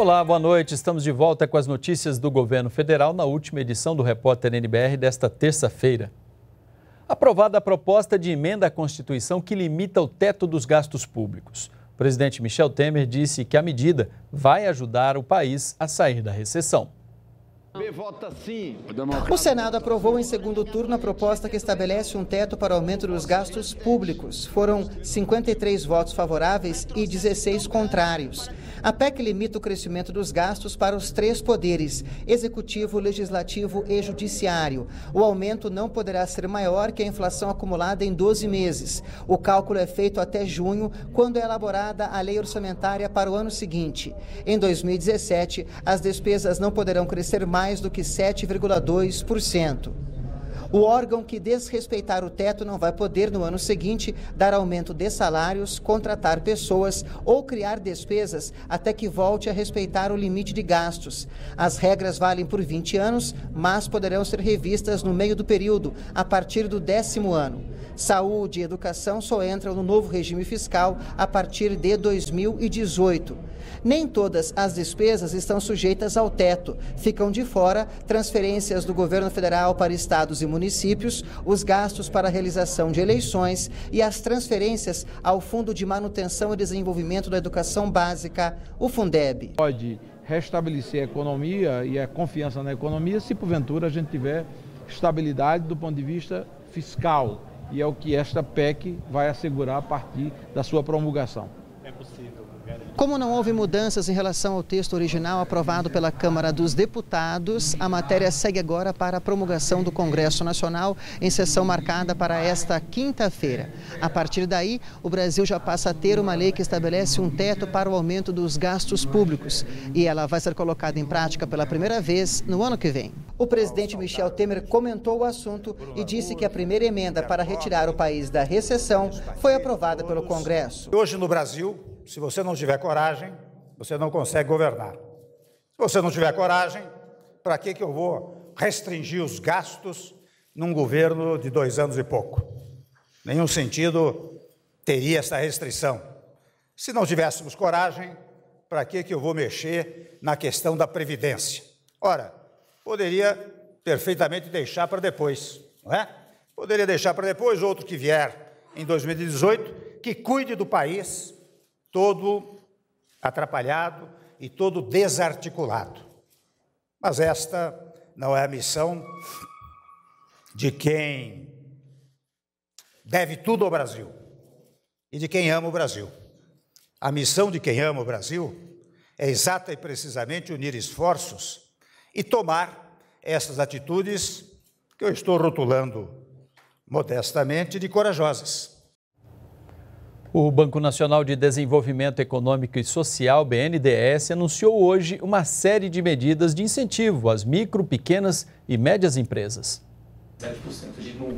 Olá, boa noite. Estamos de volta com as notícias do governo federal na última edição do Repórter NBR desta terça-feira. Aprovada a proposta de emenda à Constituição que limita o teto dos gastos públicos. O presidente Michel Temer disse que a medida vai ajudar o país a sair da recessão vota sim. O Senado aprovou em segundo turno a proposta que estabelece um teto para o aumento dos gastos públicos. Foram 53 votos favoráveis e 16 contrários. A PEC limita o crescimento dos gastos para os três poderes: executivo, legislativo e judiciário. O aumento não poderá ser maior que a inflação acumulada em 12 meses. O cálculo é feito até junho, quando é elaborada a lei orçamentária para o ano seguinte. Em 2017, as despesas não poderão crescer mais mais do que 7,2%. O órgão que desrespeitar o teto não vai poder, no ano seguinte, dar aumento de salários, contratar pessoas ou criar despesas até que volte a respeitar o limite de gastos. As regras valem por 20 anos, mas poderão ser revistas no meio do período, a partir do décimo ano. Saúde e educação só entram no novo regime fiscal a partir de 2018. Nem todas as despesas estão sujeitas ao teto. Ficam de fora transferências do governo federal para estados e municípios municípios, os gastos para a realização de eleições e as transferências ao Fundo de Manutenção e Desenvolvimento da Educação Básica, o Fundeb. Pode restabelecer a economia e a confiança na economia se porventura a gente tiver estabilidade do ponto de vista fiscal. E é o que esta PEC vai assegurar a partir da sua promulgação. É possível. Como não houve mudanças em relação ao texto original aprovado pela Câmara dos Deputados, a matéria segue agora para a promulgação do Congresso Nacional em sessão marcada para esta quinta-feira. A partir daí, o Brasil já passa a ter uma lei que estabelece um teto para o aumento dos gastos públicos e ela vai ser colocada em prática pela primeira vez no ano que vem. O presidente Michel Temer comentou o assunto e disse que a primeira emenda para retirar o país da recessão foi aprovada pelo Congresso. Hoje no Brasil, se você não tiver coragem, você não consegue governar. Se você não tiver coragem, para que, que eu vou restringir os gastos num governo de dois anos e pouco? Nenhum sentido teria essa restrição. Se não tivéssemos coragem, para que, que eu vou mexer na questão da Previdência? Ora, poderia perfeitamente deixar para depois, não é? Poderia deixar para depois outro que vier em 2018, que cuide do país, todo atrapalhado e todo desarticulado. Mas esta não é a missão de quem deve tudo ao Brasil e de quem ama o Brasil. A missão de quem ama o Brasil é exata e precisamente unir esforços e tomar essas atitudes que eu estou rotulando modestamente de corajosas. O Banco Nacional de Desenvolvimento Econômico e Social, BNDES, anunciou hoje uma série de medidas de incentivo às micro, pequenas e médias empresas.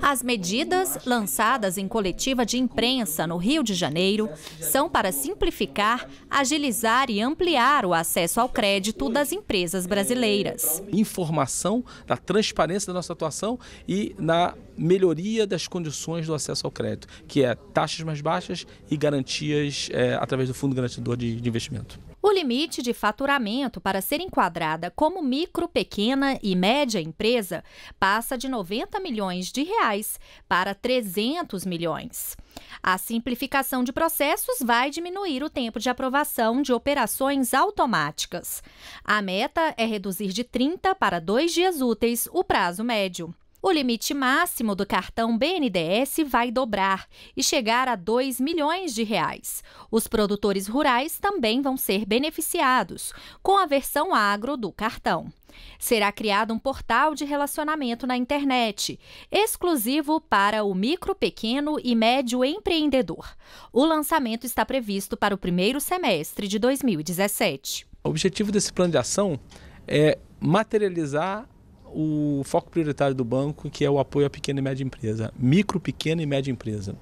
As medidas lançadas em coletiva de imprensa no Rio de Janeiro são para simplificar, agilizar e ampliar o acesso ao crédito das empresas brasileiras. Informação na transparência da nossa atuação e na melhoria das condições do acesso ao crédito, que é taxas mais baixas e garantias é, através do Fundo Garantidor de Investimento. O limite de faturamento para ser enquadrada como micro, pequena e média empresa passa de 90 milhões de reais para 300 milhões. A simplificação de processos vai diminuir o tempo de aprovação de operações automáticas. A meta é reduzir de 30 para dois dias úteis o prazo médio. O limite máximo do cartão BNDES vai dobrar e chegar a 2 milhões de reais. Os produtores rurais também vão ser beneficiados com a versão agro do cartão. Será criado um portal de relacionamento na internet, exclusivo para o micro, pequeno e médio empreendedor. O lançamento está previsto para o primeiro semestre de 2017. O objetivo desse plano de ação é materializar o foco prioritário do banco, que é o apoio à pequena e média empresa, micro, pequena e média empresa.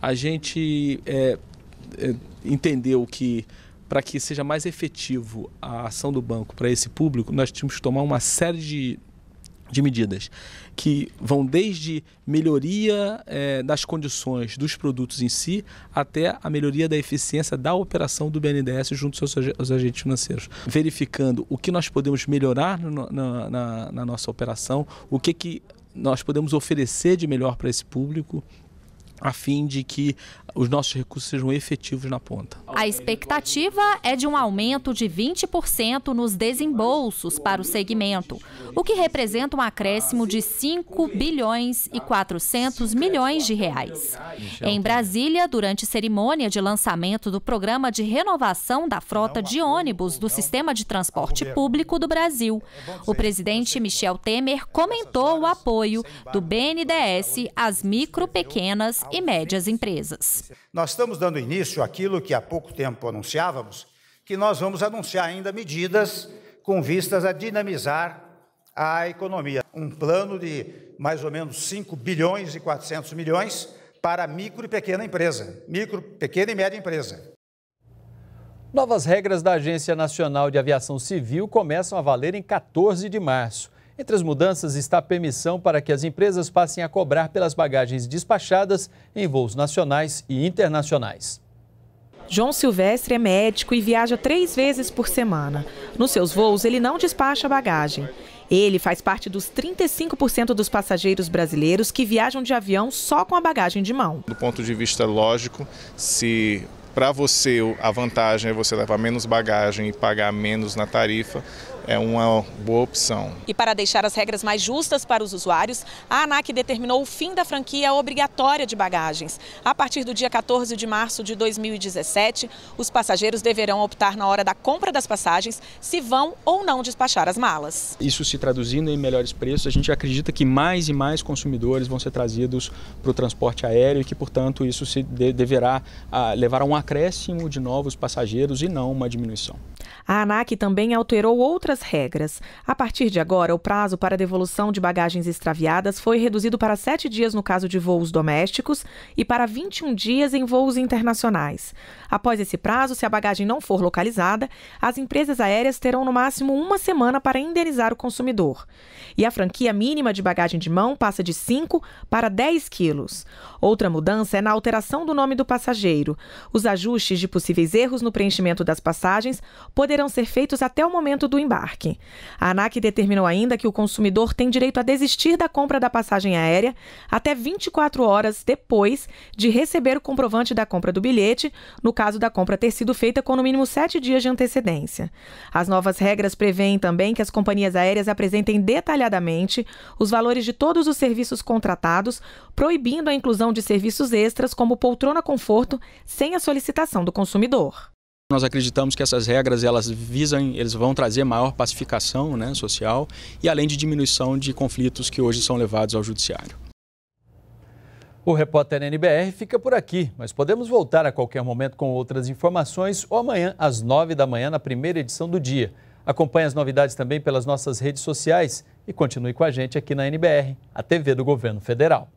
A gente é, é, entendeu que para que seja mais efetivo a ação do banco para esse público, nós tínhamos que tomar uma série de de medidas que vão desde melhoria é, das condições dos produtos em si até a melhoria da eficiência da operação do BNDES junto aos aos agentes financeiros, verificando o que nós podemos melhorar no, na, na, na nossa operação, o que, que nós podemos oferecer de melhor para esse público a fim de que os nossos recursos sejam efetivos na ponta. A expectativa é de um aumento de 20% nos desembolsos para o segmento, o que representa um acréscimo de 5 bilhões e 400 milhões de reais. Em tá. Brasília, durante cerimônia de lançamento do programa de renovação da frota de ônibus do sistema de transporte público do Brasil, o presidente Michel Temer comentou o apoio do BNDES às micro, pequenas e médias empresas. Nós estamos dando início àquilo que há pouco tempo anunciávamos, que nós vamos anunciar ainda medidas com vistas a dinamizar a economia. Um plano de mais ou menos 5 bilhões e 400 milhões para micro e pequena empresa, micro, pequena e média empresa. Novas regras da Agência Nacional de Aviação Civil começam a valer em 14 de março. Entre as mudanças está a permissão para que as empresas passem a cobrar pelas bagagens despachadas em voos nacionais e internacionais. João Silvestre é médico e viaja três vezes por semana. Nos seus voos, ele não despacha bagagem. Ele faz parte dos 35% dos passageiros brasileiros que viajam de avião só com a bagagem de mão. Do ponto de vista lógico, se para você, a vantagem é você levar menos bagagem e pagar menos na tarifa. É uma boa opção. E para deixar as regras mais justas para os usuários, a ANAC determinou o fim da franquia obrigatória de bagagens. A partir do dia 14 de março de 2017, os passageiros deverão optar na hora da compra das passagens se vão ou não despachar as malas. Isso se traduzindo em melhores preços, a gente acredita que mais e mais consumidores vão ser trazidos para o transporte aéreo e que, portanto, isso se deverá ah, levar a um acréscimo de novos passageiros e não uma diminuição. A ANAC também alterou outras regras. A partir de agora, o prazo para devolução de bagagens extraviadas foi reduzido para sete dias no caso de voos domésticos e para 21 dias em voos internacionais. Após esse prazo, se a bagagem não for localizada, as empresas aéreas terão no máximo uma semana para indenizar o consumidor. E a franquia mínima de bagagem de mão passa de 5 para 10 quilos. Outra mudança é na alteração do nome do passageiro. Os ajustes de possíveis erros no preenchimento das passagens poderão ser feitos até o momento do embarque. A ANAC determinou ainda que o consumidor tem direito a desistir da compra da passagem aérea até 24 horas depois de receber o comprovante da compra do bilhete, no caso da compra ter sido feita com no mínimo sete dias de antecedência. As novas regras prevêem também que as companhias aéreas apresentem detalhadamente os valores de todos os serviços contratados, proibindo a inclusão de serviços extras como poltrona conforto sem a solicitação solicitação do consumidor. Nós acreditamos que essas regras elas visam, eles vão trazer maior pacificação né, social e além de diminuição de conflitos que hoje são levados ao judiciário. O repórter NBR fica por aqui, mas podemos voltar a qualquer momento com outras informações ou amanhã às nove da manhã na primeira edição do dia. Acompanhe as novidades também pelas nossas redes sociais e continue com a gente aqui na NBR, a TV do Governo Federal.